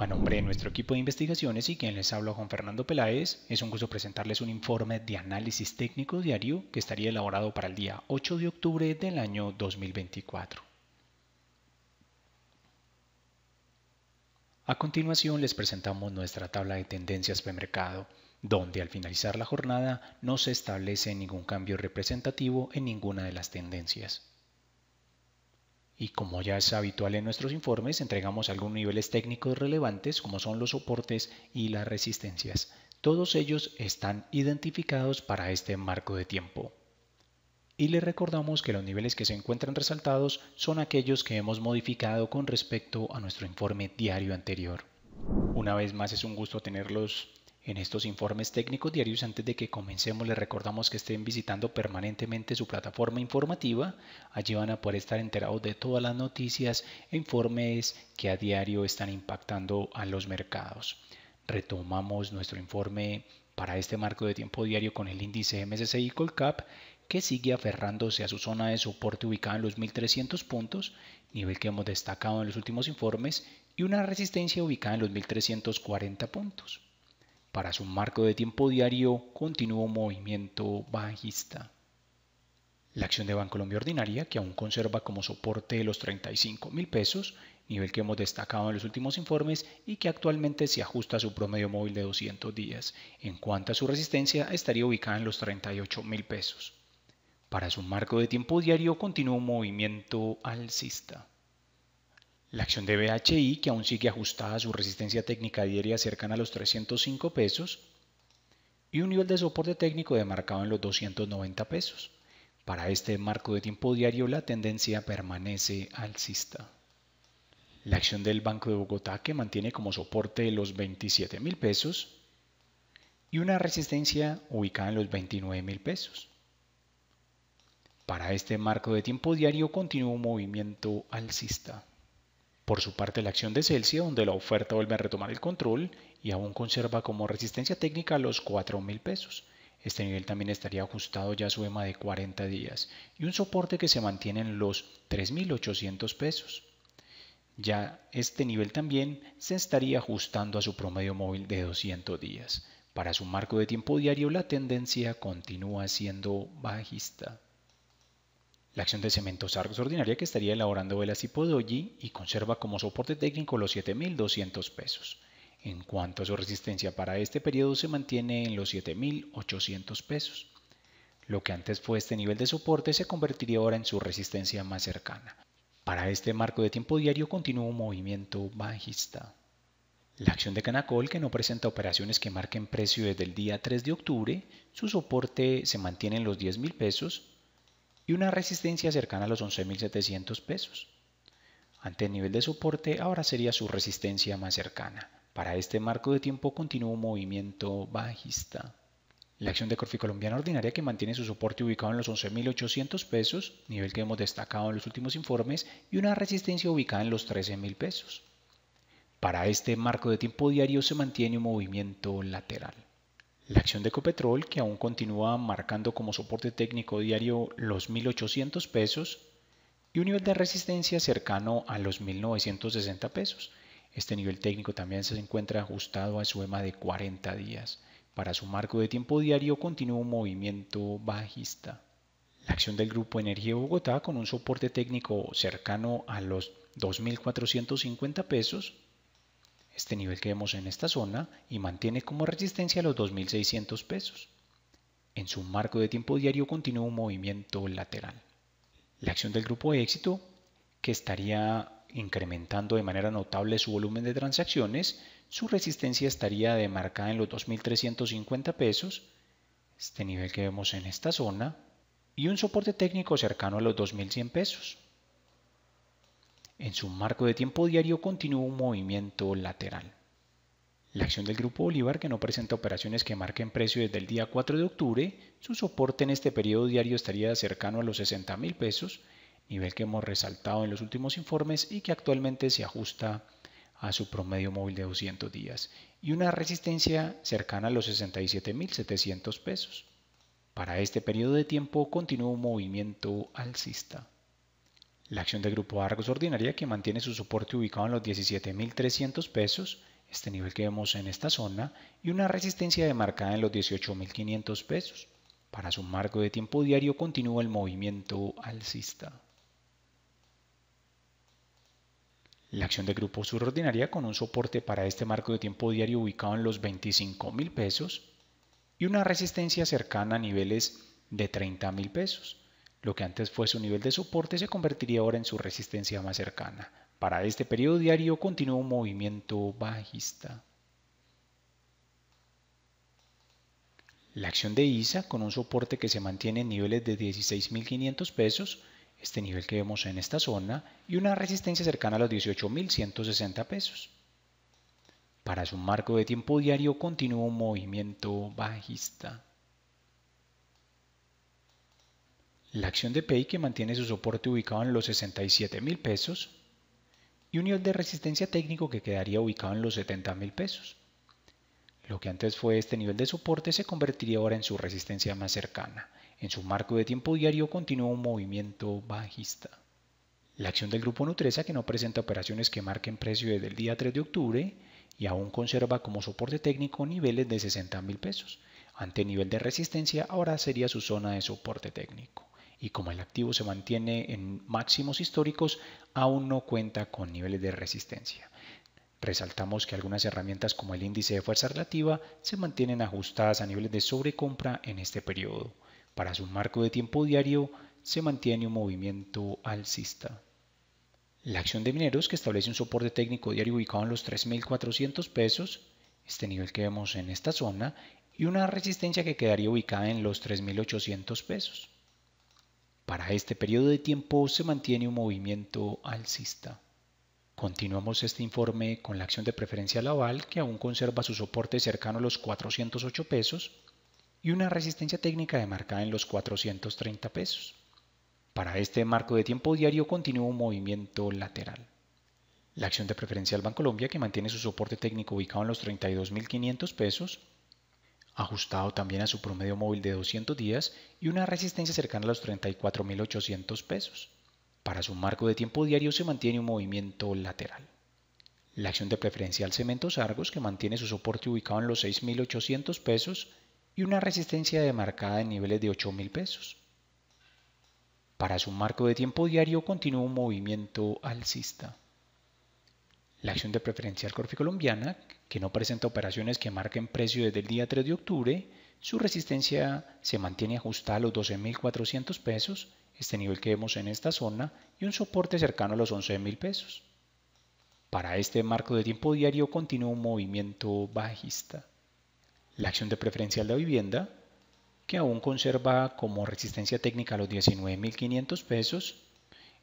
A nombre de nuestro equipo de investigaciones y quien les habla Juan Fernando Peláez, es un gusto presentarles un informe de análisis técnico diario que estaría elaborado para el día 8 de octubre del año 2024. A continuación les presentamos nuestra tabla de tendencias de mercado, donde al finalizar la jornada no se establece ningún cambio representativo en ninguna de las tendencias y como ya es habitual en nuestros informes, entregamos algunos niveles técnicos relevantes como son los soportes y las resistencias. Todos ellos están identificados para este marco de tiempo. Y le recordamos que los niveles que se encuentran resaltados son aquellos que hemos modificado con respecto a nuestro informe diario anterior. Una vez más es un gusto tenerlos en estos informes técnicos diarios. Antes de que comencemos, les recordamos que estén visitando permanentemente su plataforma informativa. Allí van a poder estar enterados de todas las noticias e informes que a diario están impactando a los mercados. Retomamos nuestro informe para este marco de tiempo diario con el índice MSCI Colcap que sigue aferrándose a su zona de soporte ubicada en los 1300 puntos, nivel que hemos destacado en los últimos informes, y una resistencia ubicada en los 1340 puntos. Para su marco de tiempo diario, un movimiento bajista. La acción de Bancolombia Ordinaria, que aún conserva como soporte los 35 mil pesos, nivel que hemos destacado en los últimos informes y que actualmente se ajusta a su promedio móvil de 200 días. En cuanto a su resistencia, estaría ubicada en los 38 mil pesos. Para su marco de tiempo diario, continúa un movimiento alcista. La acción de BHI, que aún sigue ajustada a su resistencia técnica diaria cercana a los 305 pesos, y un nivel de soporte técnico demarcado en los 290 pesos. Para este marco de tiempo diario la tendencia permanece alcista. La acción del Banco de Bogotá que mantiene como soporte los 27 mil pesos y una resistencia ubicada en los 29 mil pesos. Para este marco de tiempo diario continúa un movimiento alcista. Por su parte, la acción de Celsius, donde la oferta vuelve a retomar el control y aún conserva como resistencia técnica los 4.000 pesos. Este nivel también estaría ajustado ya a su EMA de 40 días y un soporte que se mantiene en los 3.800 pesos. Ya este nivel también se estaría ajustando a su promedio móvil de 200 días. Para su marco de tiempo diario la tendencia continúa siendo bajista. La acción de cementos Argos ordinaria que estaría elaborando velas tipo y conserva como soporte técnico los 7.200 pesos. En cuanto a su resistencia para este periodo se mantiene en los 7.800 pesos. Lo que antes fue este nivel de soporte se convertiría ahora en su resistencia más cercana. Para este marco de tiempo diario continúa un movimiento bajista. La acción de Canacol, que no presenta operaciones que marquen precio desde el día 3 de octubre, su soporte se mantiene en los 10.000 pesos y una resistencia cercana a los 11.700 pesos. Ante el nivel de soporte ahora sería su resistencia más cercana. Para este marco de tiempo continúa un movimiento bajista. La acción de Corfi Colombiana Ordinaria que mantiene su soporte ubicado en los 11.800 pesos, nivel que hemos destacado en los últimos informes, y una resistencia ubicada en los 13.000 pesos. Para este marco de tiempo diario se mantiene un movimiento lateral. La acción de Ecopetrol, que aún continúa marcando como soporte técnico diario los 1.800 pesos y un nivel de resistencia cercano a los 1.960 pesos. Este nivel técnico también se encuentra ajustado a su EMA de 40 días. Para su marco de tiempo diario continúa un movimiento bajista. La acción del Grupo Energía Bogotá con un soporte técnico cercano a los 2.450 pesos este nivel que vemos en esta zona y mantiene como resistencia los 2.600 pesos. En su marco de tiempo diario continúa un movimiento lateral. La acción del grupo de éxito, que estaría incrementando de manera notable su volumen de transacciones, su resistencia estaría demarcada en los 2.350 pesos, este nivel que vemos en esta zona, y un soporte técnico cercano a los 2.100 pesos. En su marco de tiempo diario continúa un movimiento lateral. La acción del Grupo Bolívar, que no presenta operaciones que marquen precio desde el día 4 de octubre, su soporte en este periodo diario estaría cercano a los 60 mil pesos, nivel que hemos resaltado en los últimos informes y que actualmente se ajusta a su promedio móvil de 200 días, y una resistencia cercana a los 67 mil pesos. Para este periodo de tiempo continúa un movimiento alcista. La acción de grupo Argos ordinaria que mantiene su soporte ubicado en los 17.300 pesos, este nivel que vemos en esta zona, y una resistencia demarcada en los 18.500 pesos. Para su marco de tiempo diario continúa el movimiento alcista. La acción de grupo sur ordinaria con un soporte para este marco de tiempo diario ubicado en los 25.000 pesos y una resistencia cercana a niveles de 30.000 pesos. Lo que antes fue su nivel de soporte se convertiría ahora en su resistencia más cercana. Para este periodo diario continuó un movimiento bajista. La acción de ISA con un soporte que se mantiene en niveles de 16.500 pesos, este nivel que vemos en esta zona, y una resistencia cercana a los 18.160 pesos. Para su marco de tiempo diario continuó un movimiento bajista. la acción de PEI que mantiene su soporte ubicado en los 67 mil pesos y un nivel de resistencia técnico que quedaría ubicado en los 70 mil pesos. Lo que antes fue este nivel de soporte se convertiría ahora en su resistencia más cercana. En su marco de tiempo diario continúa un movimiento bajista. La acción del grupo Nutresa, que no presenta operaciones que marquen precio desde el día 3 de octubre y aún conserva como soporte técnico niveles de 60 mil pesos, ante nivel de resistencia ahora sería su zona de soporte técnico y como el activo se mantiene en máximos históricos, aún no cuenta con niveles de resistencia. Resaltamos que algunas herramientas como el índice de fuerza relativa se mantienen ajustadas a niveles de sobrecompra en este periodo. Para su marco de tiempo diario se mantiene un movimiento alcista. La acción de mineros que establece un soporte técnico diario ubicado en los 3.400 pesos, este nivel que vemos en esta zona, y una resistencia que quedaría ubicada en los 3.800 pesos. Para este periodo de tiempo se mantiene un movimiento alcista. Continuamos este informe con la acción de preferencia Laval que aún conserva su soporte cercano a los 408 pesos y una resistencia técnica demarcada en los 430 pesos. Para este marco de tiempo diario continúa un movimiento lateral. La acción de preferencia del Banco Colombia que mantiene su soporte técnico ubicado en los 32.500 pesos ajustado también a su promedio móvil de 200 días y una resistencia cercana a los 34.800 pesos. Para su marco de tiempo diario se mantiene un movimiento lateral. La acción de preferencial Cementos Argos, que mantiene su soporte ubicado en los 6.800 pesos y una resistencia demarcada en niveles de 8.000 pesos. Para su marco de tiempo diario continúa un movimiento alcista la acción de preferencial Colombiana, que no presenta operaciones que marquen precio desde el día 3 de octubre, su resistencia se mantiene ajustada a los 12.400 pesos, este nivel que vemos en esta zona, y un soporte cercano a los 11.000 pesos. Para este marco de tiempo diario continúa un movimiento bajista. La acción de preferencial de vivienda, que aún conserva como resistencia técnica los 19.500 pesos,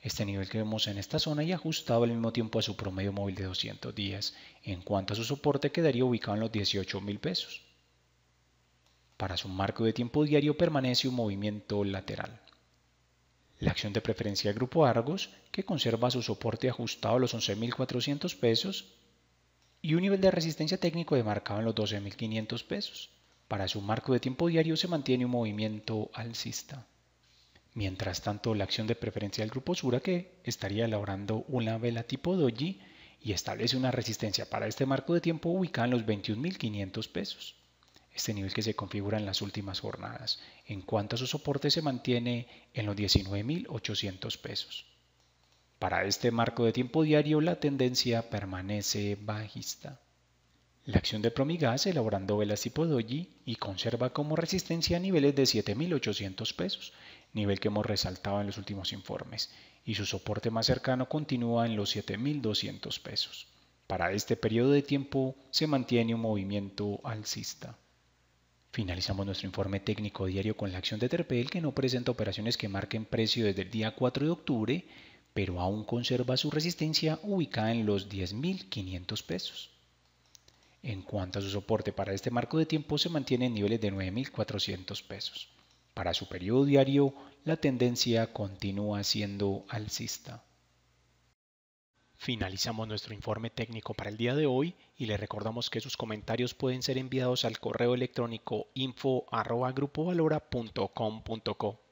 este nivel que vemos en esta zona y ajustado al mismo tiempo a su promedio móvil de 200 días. En cuanto a su soporte quedaría ubicado en los $18,000 pesos. Para su marco de tiempo diario permanece un movimiento lateral. La acción de preferencia del grupo Argos, que conserva su soporte ajustado a los 11.400 pesos y un nivel de resistencia técnico demarcado en los 12.500 pesos. Para su marco de tiempo diario se mantiene un movimiento alcista. Mientras tanto, la acción de preferencia del grupo Sura que estaría elaborando una vela tipo doji y establece una resistencia para este marco de tiempo ubicada en los 21.500 pesos. Este nivel que se configura en las últimas jornadas. En cuanto a su soporte se mantiene en los 19.800 pesos. Para este marco de tiempo diario la tendencia permanece bajista. La acción de Promigas elaborando velas tipo doji y conserva como resistencia niveles de 7.800 pesos nivel que hemos resaltado en los últimos informes, y su soporte más cercano continúa en los 7.200 pesos. Para este periodo de tiempo se mantiene un movimiento alcista. Finalizamos nuestro informe técnico diario con la acción de Terpel que no presenta operaciones que marquen precio desde el día 4 de octubre, pero aún conserva su resistencia ubicada en los 10.500 pesos. En cuanto a su soporte para este marco de tiempo se mantiene en niveles de 9.400 pesos. Para su periodo diario, la tendencia continúa siendo alcista. Finalizamos nuestro informe técnico para el día de hoy y le recordamos que sus comentarios pueden ser enviados al correo electrónico info.grupovalora.com.co.